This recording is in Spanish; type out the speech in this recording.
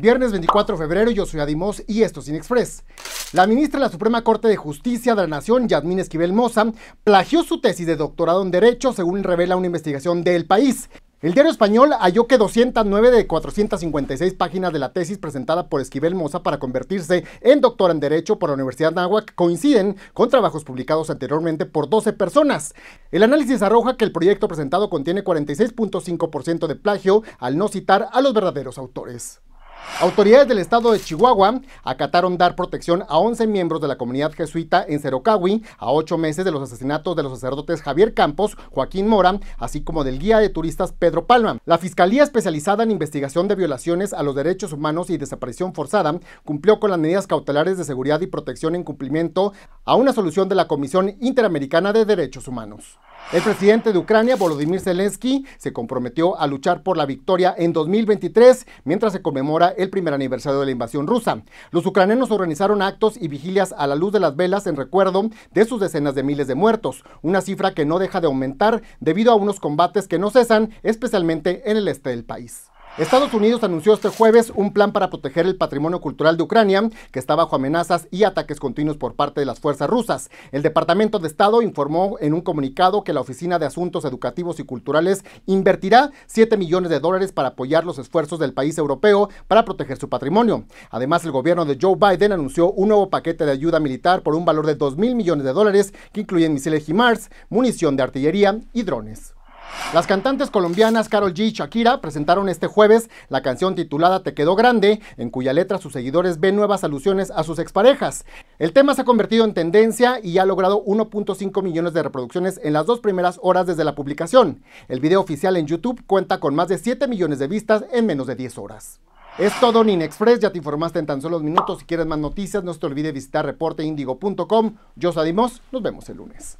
Viernes 24 de febrero, yo soy Adimos y esto es Inexpress. La ministra de la Suprema Corte de Justicia de la Nación, Yadmin Esquivel Moza, plagió su tesis de doctorado en Derecho, según revela una investigación del país. El diario español halló que 209 de 456 páginas de la tesis presentada por Esquivel Moza para convertirse en doctora en Derecho por la Universidad de Nahuac coinciden con trabajos publicados anteriormente por 12 personas. El análisis arroja que el proyecto presentado contiene 46.5% de plagio al no citar a los verdaderos autores. Autoridades del estado de Chihuahua acataron dar protección a 11 miembros de la comunidad jesuita en Cerocawi a ocho meses de los asesinatos de los sacerdotes Javier Campos, Joaquín Mora, así como del guía de turistas Pedro Palma. La Fiscalía Especializada en Investigación de Violaciones a los Derechos Humanos y Desaparición Forzada cumplió con las medidas cautelares de seguridad y protección en cumplimiento a una solución de la Comisión Interamericana de Derechos Humanos. El presidente de Ucrania, Volodymyr Zelensky, se comprometió a luchar por la victoria en 2023 mientras se conmemora el primer aniversario de la invasión rusa. Los ucranianos organizaron actos y vigilias a la luz de las velas en recuerdo de sus decenas de miles de muertos, una cifra que no deja de aumentar debido a unos combates que no cesan, especialmente en el este del país. Estados Unidos anunció este jueves un plan para proteger el patrimonio cultural de Ucrania, que está bajo amenazas y ataques continuos por parte de las fuerzas rusas. El Departamento de Estado informó en un comunicado que la Oficina de Asuntos Educativos y Culturales invertirá 7 millones de dólares para apoyar los esfuerzos del país europeo para proteger su patrimonio. Además, el gobierno de Joe Biden anunció un nuevo paquete de ayuda militar por un valor de 2 mil millones de dólares que incluyen misiles HIMARS, munición de artillería y drones. Las cantantes colombianas Carol G y Shakira presentaron este jueves la canción titulada Te quedó grande, en cuya letra sus seguidores ven nuevas alusiones a sus exparejas. El tema se ha convertido en tendencia y ha logrado 1.5 millones de reproducciones en las dos primeras horas desde la publicación. El video oficial en YouTube cuenta con más de 7 millones de vistas en menos de 10 horas. Es todo en ya te informaste en tan solo minutos. Si quieres más noticias, no te olvides visitar reporteindigo.com. Yo soy nos vemos el lunes.